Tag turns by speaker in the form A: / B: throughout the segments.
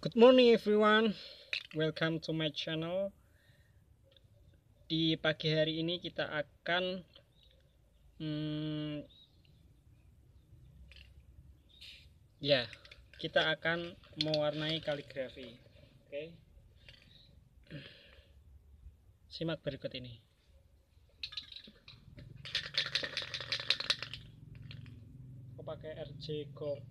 A: Good morning everyone, welcome to my channel. Di pagi hari ini kita akan hmm, ya kita akan mewarnai kaligrafi. Oke, okay. simak berikut ini.
B: Aku pakai RC Gold.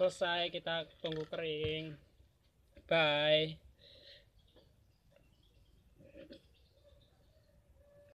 C: selesai kita
D: tunggu kering bye